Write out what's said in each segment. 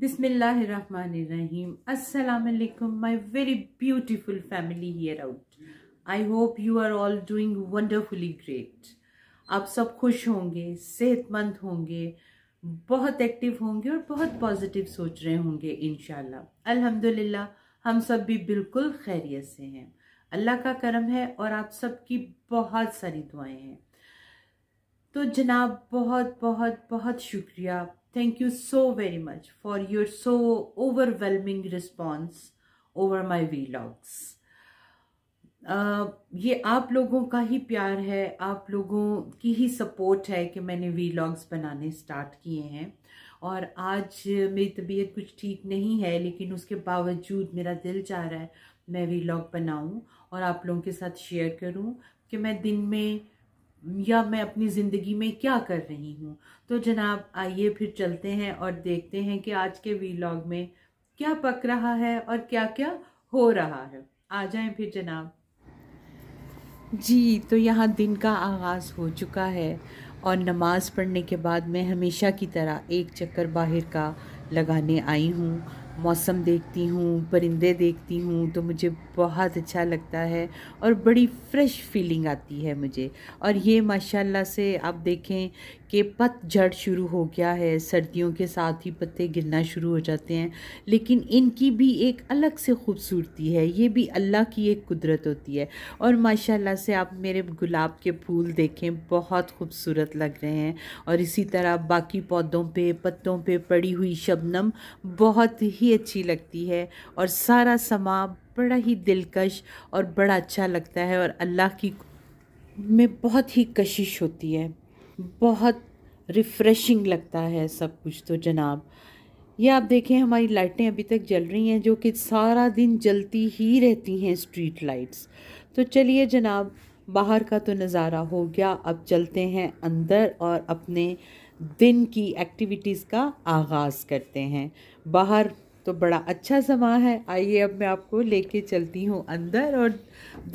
बिसमीम अलकुम my very beautiful family here out I hope you are all doing wonderfully great आप सब खुश होंगे सेहतमंद होंगे बहुत एक्टिव होंगे और बहुत पॉजिटिव सोच रहे होंगे इनशाला अलहमदिल्ला हम सब भी बिल्कुल खैरियत से हैं अल्लाह का करम है और आप सबकी बहुत सारी दुआएं हैं तो जनाब बहुत बहुत बहुत शुक्रिया thank you so very much for your so overwhelming response over my logs ये आप लोगों का ही प्यार है आप लोगों की ही सपोर्ट है कि मैंने लॉग्स बनाने स्टार्ट किए हैं और आज मेरी तबीयत कुछ ठीक नहीं है लेकिन उसके बावजूद मेरा दिल चाह रहा है मैं लॉग बनाऊं और आप लोगों के साथ शेयर करूं कि मैं दिन में या मैं अपनी ज़िंदगी में क्या कर रही हूँ तो जनाब आइए फिर चलते हैं और देखते हैं कि आज के वीलॉग में क्या पक रहा है और क्या क्या हो रहा है आ जाएं फिर जनाब जी तो यहाँ दिन का आगाज़ हो चुका है और नमाज़ पढ़ने के बाद मैं हमेशा की तरह एक चक्कर बाहर का लगाने आई हूँ मौसम देखती हूँ परिंदे देखती हूँ तो मुझे बहुत अच्छा लगता है और बड़ी फ़्रेश फीलिंग आती है मुझे और ये माशाल्लाह से आप देखें के पतझड़ शुरू हो गया है सर्दियों के साथ ही पत्ते गिरना शुरू हो जाते हैं लेकिन इनकी भी एक अलग से खूबसूरती है ये भी अल्लाह की एक कुदरत होती है और माशाल्लाह से आप मेरे गुलाब के फूल देखें बहुत खूबसूरत लग रहे हैं और इसी तरह बाकी पौधों पे पत्तों पे पड़ी हुई शबनम बहुत ही अच्छी लगती है और सारा समा बड़ा ही दिलकश और बड़ा अच्छा लगता है और अल्लाह की में बहुत ही कशिश होती है बहुत रिफ़्रेशिंग लगता है सब कुछ तो जनाब ये आप देखें हमारी लाइटें अभी तक जल रही हैं जो कि सारा दिन जलती ही रहती हैं स्ट्रीट लाइट्स तो चलिए जनाब बाहर का तो नज़ारा हो गया अब चलते हैं अंदर और अपने दिन की एक्टिविटीज़ का आगाज़ करते हैं बाहर तो बड़ा अच्छा समा है आइए अब मैं आपको लेके चलती हूँ अंदर और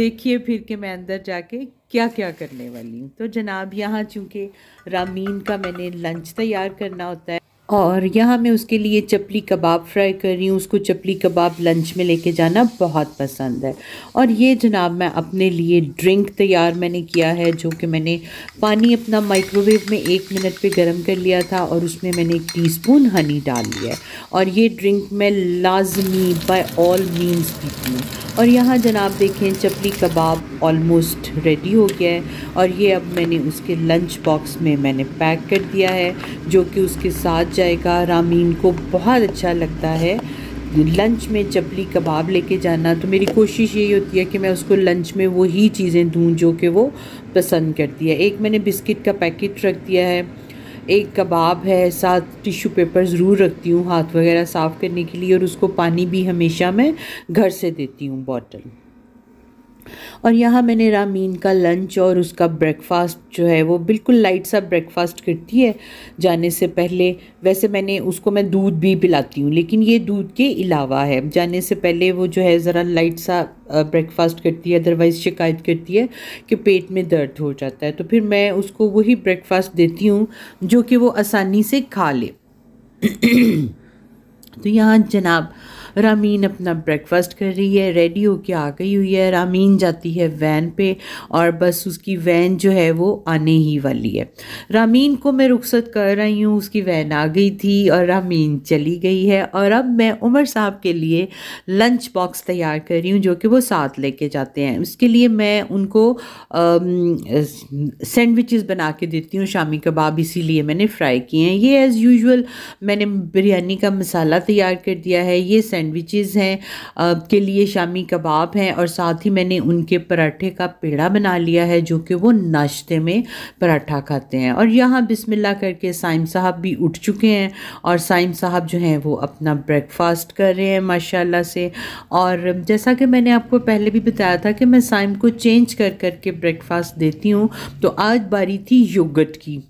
देखिए फिर के मैं अंदर जाके क्या क्या करने वाली हूँ तो जनाब यहाँ चूँकि रामीन का मैंने लंच तैयार करना होता है और यहाँ मैं उसके लिए चपली कबाब फ्राई कर रही हूँ उसको चपली कबाब लंच में लेके जाना बहुत पसंद है और ये जनाब मैं अपने लिए ड्रिंक तैयार मैंने किया है जो कि मैंने पानी अपना माइक्रोवेव में एक मिनट पे गर्म कर लिया था और उसमें मैंने एक टीस्पून हनी डाली है और ये ड्रिंक मैं लाजमी बाय ऑल मीन्स पीती हूँ और यहाँ जनाब देखें चपली कबाब ऑलमोस्ट रेडी हो गया है और ये अब मैंने उसके लंच बॉक्स में मैंने पैक कर दिया है जो कि उसके साथ जाएगा रामीन को बहुत अच्छा लगता है लंच में चपली कबाब लेके जाना तो मेरी कोशिश यही होती है कि मैं उसको लंच में वही चीज़ें दूँ जो कि वो पसंद करती है एक मैंने बिस्किट का पैकेट रख दिया है एक कबाब है साथ टिश्यू पेपर ज़रूर रखती हूँ हाथ वगैरह साफ़ करने के लिए और उसको पानी भी हमेशा मैं घर से देती हूँ बॉटल और यहाँ मैंने रामीन का लंच और उसका ब्रेकफास्ट जो है वो बिल्कुल लाइट सा ब्रेकफास्ट करती है जाने से पहले वैसे मैंने उसको मैं दूध भी पिलाती हूँ लेकिन ये दूध के अलावा है जाने से पहले वो जो है ज़रा लाइट सा ब्रेकफास्ट करती है अदरवाइज़ शिकायत करती है कि पेट में दर्द हो जाता है तो फिर मैं उसको वही ब्रेकफास्ट देती हूँ जो कि वो आसानी से खा ले तो यहाँ जनाब रामीन अपना ब्रेकफास्ट कर रही है रेडी होके आ गई हुई है रामीन जाती है वैन पे और बस उसकी वैन जो है वो आने ही वाली है रामीन को मैं रुख्सत कर रही हूँ उसकी वैन आ गई थी और रामीन चली गई है और अब मैं उमर साहब के लिए लंच बॉक्स तैयार कर रही हूँ जो कि वो साथ लेके जाते हैं उसके लिए मैं उनको सैंडविचेस बना के देती हूँ शामी कबाब इसीलिए मैंने फ्राई किए हैं ये एज़ यूजल मैंने बिरयानी का मसाला तैयार कर दिया है ये सैंडविचेस हैं के लिए शामी कबाब हैं और साथ ही मैंने उनके पराठे का पेड़ा बना लिया है जो कि वो नाश्ते में पराठा खाते हैं और यहाँ बिस्मिल्लाह करके साइम साहब भी उठ चुके हैं और साइम साहब जो हैं वो अपना ब्रेकफास्ट कर रहे हैं माशाल्लाह से और जैसा कि मैंने आपको पहले भी बताया था कि मैं साइम को चेंज कर कर ब्रेकफास्ट देती हूँ तो आज बारी थी योगट की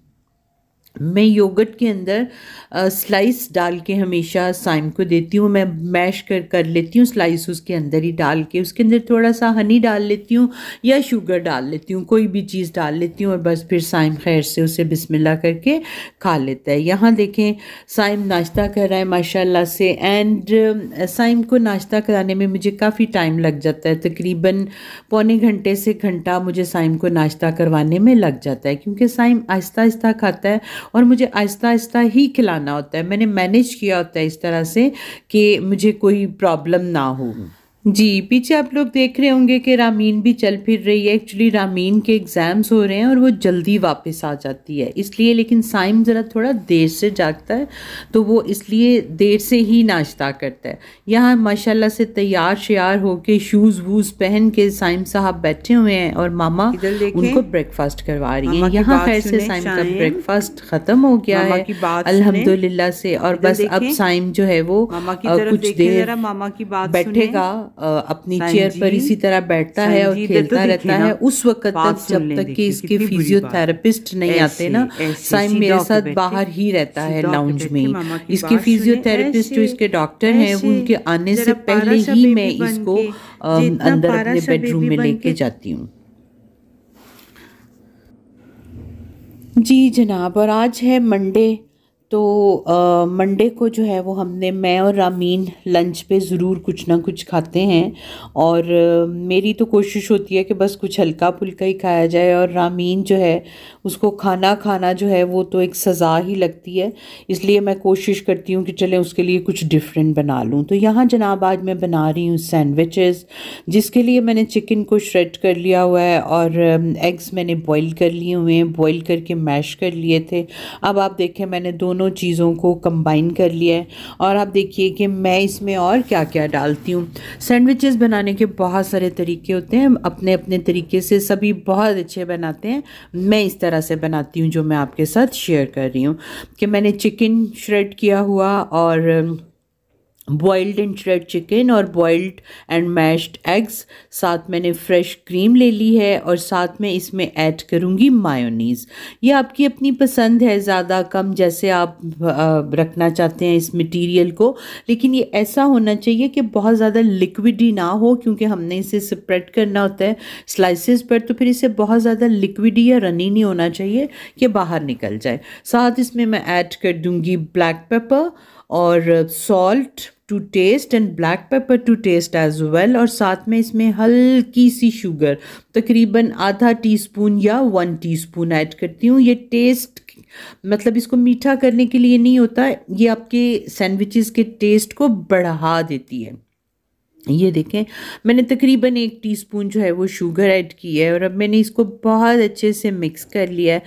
मैं योगर्ट के अंदर आ, स्लाइस डाल के हमेशा साइम को देती हूँ मैं मैश कर कर लेती हूँ स्लाइस उसके अंदर ही डाल के उसके अंदर थोड़ा सा हनी डाल लेती हूँ या शुगर डाल लेती हूँ कोई भी चीज़ डाल लेती हूँ और बस फिर साइम खैर से उसे बिस्मिल्लाह करके खा लेता है यहाँ देखें साइम नाश्ता कर रहा है माशाल्लाह से एंड साइम को नाश्ता कराने में मुझे काफ़ी टाइम लग जाता है तकरीबन पौने घंटे से घंटा मुझे साइम को नाश्ता करवाने में लग जाता है क्योंकि साइम आहिस्ता आहिस्ता खाता है और मुझे आहिस्ता आहिस्ता ही खिलाना होता है मैंने मैनेज किया होता है इस तरह से कि मुझे कोई प्रॉब्लम ना हो जी पीछे आप लोग देख रहे होंगे कि रामीन भी चल फिर रही है एक्चुअली रामीन के एग्ज़ाम्स हो रहे हैं और वो जल्दी वापस आ जाती है इसलिए लेकिन साइम ज़रा थोड़ा देर से जागता है तो वो इसलिए देर से ही नाश्ता करता है यहाँ माशाल्लाह से तैयार श्यार होके शूज़ वूज़ पहन के साइम साहब बैठे हुए हैं और मामा उनको ब्रेकफास्ट करवा रही है यहाँ खैर से साइम का ब्रेकफास्ट ख़त्म हो गया है अलहमदुल्ला से और बस अब साइम जो है वो कुछ देर मामा की बात बैठेगा अपनी चेयर पर इसी तरह बैठता है और तो खेलता रहता है उस वक्त तक जब तक कि इसके फिजियोथेरापिस्ट नहीं आते ना साइम मेरे साथ बाहर ही रहता है लाउंज में इसके फिजियोथेरापिस्ट जो इसके डॉक्टर हैं वो उनके आने से पहले ही मैं इसको अंदर अपने बेडरूम में लेके जाती हूँ जी जनाब और आज है मंडे तो मंडे को जो है वो हमने मैं और रामीन लंच पे ज़रूर कुछ ना कुछ खाते हैं और आ, मेरी तो कोशिश होती है कि बस कुछ हल्का फुल्का ही खाया जाए और रामीन जो है उसको खाना खाना जो है वो तो एक सज़ा ही लगती है इसलिए मैं कोशिश करती हूँ कि चले उसके लिए कुछ डिफरेंट बना लूँ तो यहाँ जनाब आज मैं बना रही हूँ सैंडविचेस जिसके लिए मैंने चिकन को श्रेड कर लिया हुआ है और एग्स मैंने बॉयल कर लिए हुए हैं बॉयल करके मैश कर लिए थे अब आप देखें मैंने दोनों दोनों चीज़ों को कंबाइन कर लिया है और आप देखिए कि मैं इसमें और क्या क्या डालती हूँ सैंडविचेस बनाने के बहुत सारे तरीके होते हैं अपने अपने तरीके से सभी बहुत अच्छे बनाते हैं मैं इस तरह से बनाती हूँ जो मैं आपके साथ शेयर कर रही हूँ कि मैंने चिकन श्रेड किया हुआ और बॉइल्ड एंड श्रेड चिकन और बॉइल्ड एंड मैश्ड एग्स साथ मैंने फ्रेश क्रीम ले ली है और साथ में इसमें ऐड करूँगी मायोनीज़ ये आपकी अपनी पसंद है ज़्यादा कम जैसे आप रखना चाहते हैं इस मटेरियल को लेकिन ये ऐसा होना चाहिए कि बहुत ज़्यादा लिक्विड ही ना हो क्योंकि हमने इसे स्प्रेड करना होता है स्लाइसिस पर तो फिर इसे बहुत ज़्यादा लिक्विड या रनी नहीं होना चाहिए कि बाहर निकल जाए साथ इसमें मैं ऐड कर दूँगी ब्लैक पेपर और salt to taste and black pepper to taste as well और साथ में इसमें हल्की सी शुगर तकरीबन आधा टीस्पून या वन टीस्पून ऐड करती हूँ ये टेस्ट मतलब इसको मीठा करने के लिए नहीं होता ये आपके सैंडविचेस के टेस्ट को बढ़ा देती है ये देखें मैंने तकरीबन एक टीस्पून जो है वो शुगर ऐड की है और अब मैंने इसको बहुत अच्छे से मिक्स कर लिया है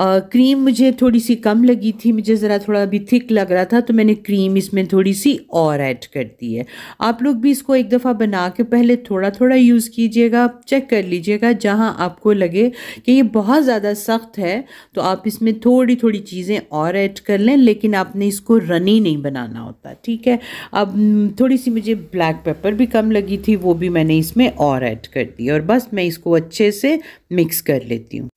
क्रीम मुझे थोड़ी सी कम लगी थी मुझे ज़रा थोड़ा अभी थिक लग रहा था तो मैंने क्रीम इसमें थोड़ी सी और ऐड कर दी है आप लोग भी इसको एक दफ़ा बना के पहले थोड़ा थोड़ा यूज़ कीजिएगा आप चेक कर लीजिएगा जहाँ आपको लगे कि ये बहुत ज़्यादा सख्त है तो आप इसमें थोड़ी थोड़ी चीज़ें और ऐड कर लें लेकिन आपने इसको रनी नहीं बनाना होता ठीक है अब थोड़ी सी मुझे ब्लैक पेपर भी कम लगी थी वो भी मैंने इसमें और ऐड कर दी और बस मैं इसको अच्छे से मिक्स कर लेती हूँ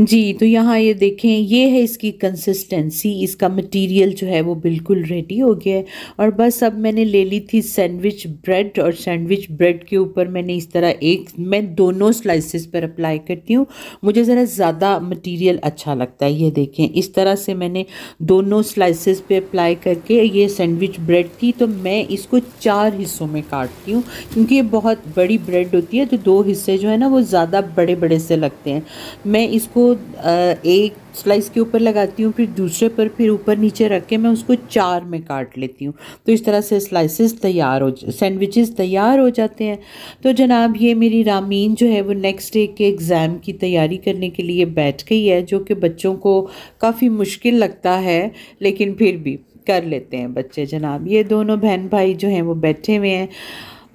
जी तो यहाँ ये देखें ये है इसकी कंसिस्टेंसी इसका मटेरियल जो है वो बिल्कुल रेडी हो गया है और बस अब मैंने ले ली थी सैंडविच ब्रेड और सैंडविच ब्रेड के ऊपर मैंने इस तरह एक मैं दोनों स्लाइसेस पर अप्लाई करती हूँ मुझे ज़रा ज़्यादा मटेरियल अच्छा लगता है ये देखें इस तरह से मैंने दोनों स्लाइसिस पर अप्लाई करके ये सैंडविच ब्रेड थी तो मैं इसको चार हिस्सों में काटती हूँ क्योंकि ये बहुत बड़ी ब्रेड होती है तो दो हिस्से जो है ना वो ज़्यादा बड़े बड़े से लगते हैं मैं इसको एक स्लाइस के ऊपर लगाती हूँ फिर दूसरे पर फिर ऊपर नीचे रख के मैं उसको चार में काट लेती हूँ तो इस तरह से स्लाइसेस तैयार हो सैंडविचेस तैयार हो जाते हैं तो जनाब ये मेरी रामीन जो है वो नेक्स्ट डे के एग्ज़ाम की तैयारी करने के लिए बैठ गई है जो कि बच्चों को काफ़ी मुश्किल लगता है लेकिन फिर भी कर लेते हैं बच्चे जनाब ये दोनों बहन भाई जो हैं वो बैठे हुए हैं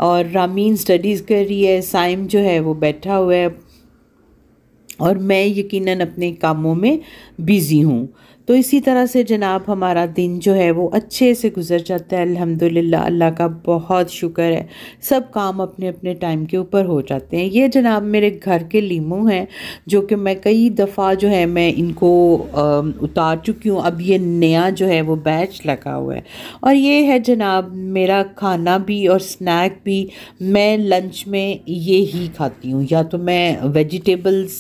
और रामीन स्टडीज़ कर रही है साइम जो है वो बैठा हुआ है और मैं यकीनन अपने कामों में बिज़ी हूँ तो इसी तरह से जनाब हमारा दिन जो है वो अच्छे से गुजर जाता है अल्हम्दुलिल्लाह अल्लाह का बहुत शुक्र है सब काम अपने अपने टाइम के ऊपर हो जाते हैं ये जनाब मेरे घर के लीमू हैं जो कि मैं कई दफ़ा जो है मैं इनको आ, उतार चुकी हूँ अब ये नया जो है वो बैच लगा हुआ है और ये है जनाब मेरा खाना भी और स्नैक भी मैं लंच में ये ही खाती हूँ या तो मैं वेजिटेबल्स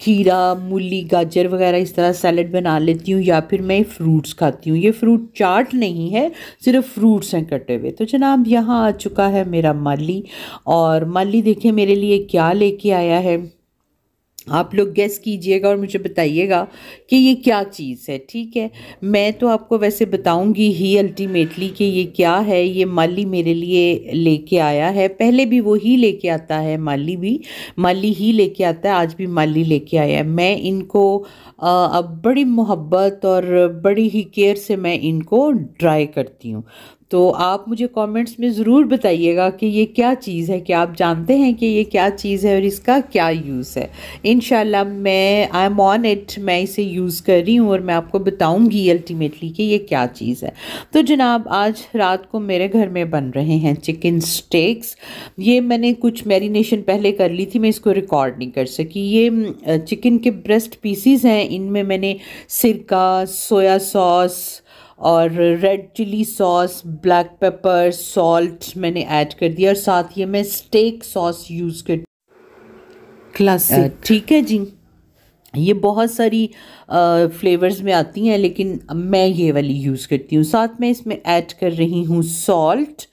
खीरा मूली गाजर वगैरह इस तरह सैलड बना लेती हूँ या फिर मैं फ्रूट्स खाती हूँ ये फ्रूट चाट नहीं है सिर्फ फ्रूट्स हैं कटे हुए तो जनाब यहाँ आ चुका है मेरा माली और माली देखें मेरे लिए क्या लेके आया है आप लोग गेस कीजिएगा और मुझे बताइएगा कि ये क्या चीज़ है ठीक है मैं तो आपको वैसे बताऊंगी ही अल्टीमेटली कि ये क्या है ये माली मेरे लिए लेके आया है पहले भी वो ही लेके आता है माली भी माली ही लेके आता है आज भी माली लेके आया है मैं इनको अब बड़ी मोहब्बत और बड़ी ही केयर से मैं इनको ड्राई करती हूँ तो आप मुझे कमेंट्स में ज़रूर बताइएगा कि ये क्या चीज़ है कि आप जानते हैं कि ये क्या चीज़ है और इसका क्या यूज़ है इन मैं आई एम ऑन इट मैं इसे यूज़ कर रही हूँ और मैं आपको बताऊँगी अल्टीमेटली कि ये क्या चीज़ है तो जनाब आज रात को मेरे घर में बन रहे हैं चिकन स्टेक्स ये मैंने कुछ मैरिनेशन पहले कर ली थी मैं इसको रिकॉर्ड नहीं कर सकी ये चिकन के ब्रेस्ट पीसीज हैं इनमें मैंने सिरका सोया सॉस और red chilli sauce black pepper salt मैंने ऐड कर दिया और साथ ही मैं स्टेक सॉस यूज़ कर क्लासिक uh, ठीक है जी ये बहुत सारी फ्लेवर्स uh, में आती हैं लेकिन मैं ये वाली यूज़ करती हूँ साथ में इसमें ऐड कर रही हूँ सॉल्ट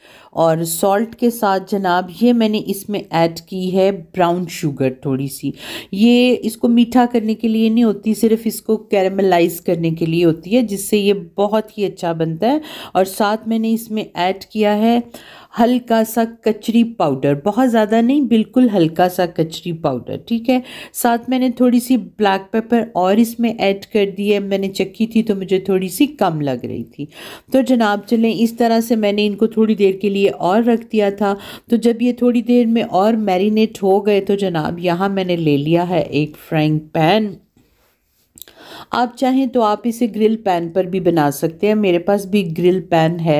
और सॉल्ट के साथ जनाब ये मैंने इसमें ऐड की है ब्राउन शुगर थोड़ी सी ये इसको मीठा करने के लिए नहीं होती सिर्फ इसको कैरमलाइज करने के लिए होती है जिससे ये बहुत ही अच्छा बनता है और साथ मैंने इसमें ऐड किया है हल्का सा कचरी पाउडर बहुत ज़्यादा नहीं बिल्कुल हल्का सा कचरी पाउडर ठीक है साथ मैंने थोड़ी सी ब्लैक पेपर और इसमें ऐड कर दी है मैंने चखी थी तो मुझे थोड़ी सी कम लग रही थी तो जनाब चलें इस तरह से मैंने इनको थोड़ी देर के लिए लिए और रख दिया था तो जब ये थोड़ी देर में और मैरिनेट हो गए तो जनाब यहाँ मैंने ले लिया है एक फ्राइंग पैन आप चाहें तो आप इसे ग्रिल पैन पर भी बना सकते हैं मेरे पास भी ग्रिल पैन है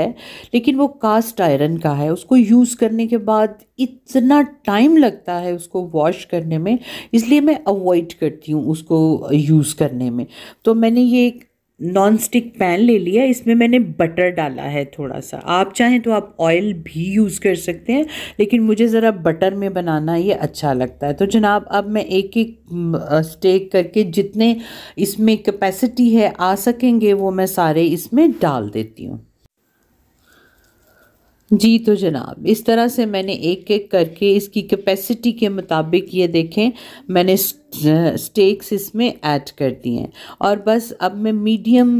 लेकिन वो कास्ट आयरन का है उसको यूज़ करने के बाद इतना टाइम लगता है उसको वॉश करने में इसलिए मैं अवॉइड करती हूँ उसको यूज़ करने में तो मैंने ये एक नॉन स्टिक पैन ले लिया इसमें मैंने बटर डाला है थोड़ा सा आप चाहें तो आप ऑयल भी यूज़ कर सकते हैं लेकिन मुझे ज़रा बटर में बनाना ये अच्छा लगता है तो जनाब अब मैं एक एक स्टेक करके जितने इसमें कैपेसिटी है आ सकेंगे वो मैं सारे इसमें डाल देती हूँ जी तो जनाब इस तरह से मैंने एक एक करके इसकी कैपेसिटी के मुताबिक ये देखें मैंने स्टेक्स इसमें ऐड कर दिए हैं और बस अब मैं मीडियम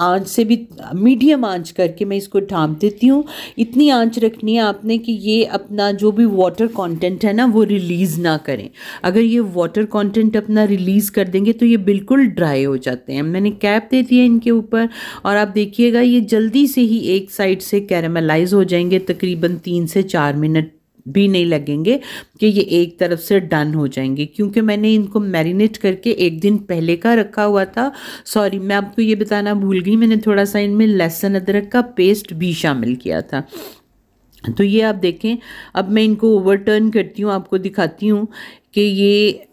आंच से भी मीडियम आंच करके मैं इसको ढाँप देती हूँ इतनी आंच रखनी है आपने कि ये अपना जो भी वाटर कंटेंट है ना वो रिलीज़ ना करें अगर ये वाटर कंटेंट अपना रिलीज़ कर देंगे तो ये बिल्कुल ड्राई हो जाते हैं मैंने कैप दे दिया इनके ऊपर और आप देखिएगा ये जल्दी से ही एक साइड से कैरामलाइज हो जाएंगे तकरीबन तीन से चार मिनट भी नहीं लगेंगे कि ये एक तरफ से डन हो जाएंगे क्योंकि मैंने इनको मैरिनेट करके एक दिन पहले का रखा हुआ था सॉरी मैं आपको ये बताना भूल गई मैंने थोड़ा सा इनमें लहसुन अदरक का पेस्ट भी शामिल किया था तो ये आप देखें अब मैं इनको ओवरटर्न करती हूँ आपको दिखाती हूँ कि ये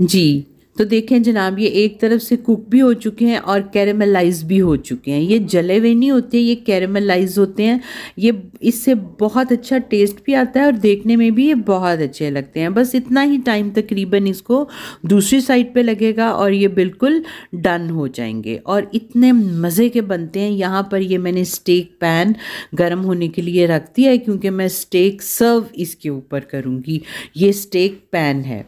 जी तो देखें जनाब ये एक तरफ से कुक भी हो चुके हैं और कैरेमलाइज भी हो चुके हैं ये जले हुए नहीं होते ये कैरेमलाइज होते हैं ये इससे बहुत अच्छा टेस्ट भी आता है और देखने में भी ये बहुत अच्छे लगते हैं बस इतना ही टाइम तकरीबन इसको दूसरी साइड पे लगेगा और ये बिल्कुल डन हो जाएंगे और इतने मज़े के बनते हैं यहाँ पर ये मैंने स्टेक पैन गर्म होने के लिए रख दिया है क्योंकि मैं स्टेक सर्व इसके ऊपर करूँगी ये स्टेक पैन है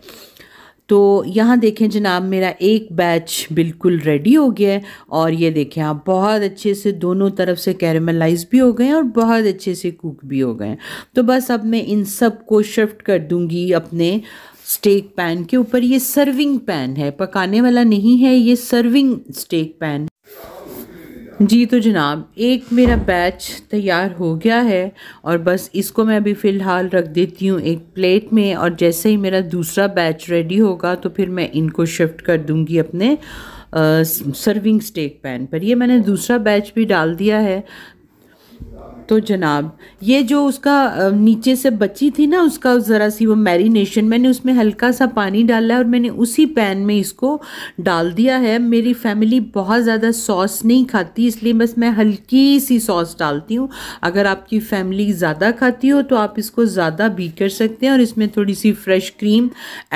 तो यहाँ देखें जनाब मेरा एक बैच बिल्कुल रेडी हो गया है और ये देखें आप बहुत अच्छे से दोनों तरफ से कैरमलाइज भी हो गए हैं और बहुत अच्छे से कुक भी हो गए हैं तो बस अब मैं इन सब को शिफ्ट कर दूँगी अपने स्टेक पैन के ऊपर ये सर्विंग पैन है पकाने वाला नहीं है ये सर्विंग स्टेक पैन जी तो जनाब एक मेरा बैच तैयार हो गया है और बस इसको मैं अभी फ़िलहाल रख देती हूँ एक प्लेट में और जैसे ही मेरा दूसरा बैच रेडी होगा तो फिर मैं इनको शिफ्ट कर दूँगी अपने सर्विंग स्टेक पैन पर ये मैंने दूसरा बैच भी डाल दिया है तो जनाब ये जो उसका नीचे से बची थी ना उसका ज़रा सी वो मैरिनेशन मैंने उसमें हल्का सा पानी डाला और मैंने उसी पैन में इसको डाल दिया है मेरी फैमिली बहुत ज़्यादा सॉस नहीं खाती इसलिए बस मैं हल्की सी सॉस डालती हूँ अगर आपकी फैमिली ज़्यादा खाती हो तो आप इसको ज़्यादा भी कर सकते हैं और इसमें थोड़ी सी फ्रेश क्रीम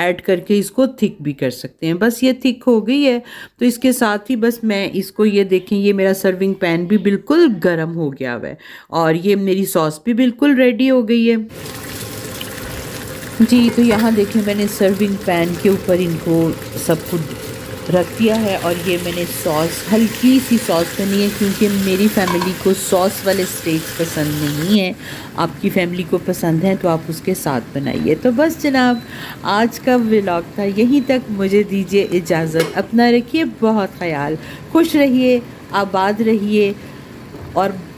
ऐड करके इसको थिक भी कर सकते हैं बस ये थिक हो गई है तो इसके साथ ही बस मैं इसको ये देखें ये मेरा सर्विंग पैन भी बिल्कुल गर्म हो गया हुआ है और और ये मेरी सॉस भी बिल्कुल रेडी हो गई है जी तो यहाँ देखिए मैंने सर्विंग पैन के ऊपर इनको सब कुछ रख दिया है और ये मैंने सॉस हल्की सी सॉस बनी है क्योंकि मेरी फैमिली को सॉस वाले स्टेक्स पसंद नहीं है आपकी फैमिली को पसंद है तो आप उसके साथ बनाइए तो बस जनाब आज का व्लॉग था यहीं तक मुझे दीजिए इजाज़त अपना रखिए बहुत ख्याल खुश रहिए आबाद रहिए और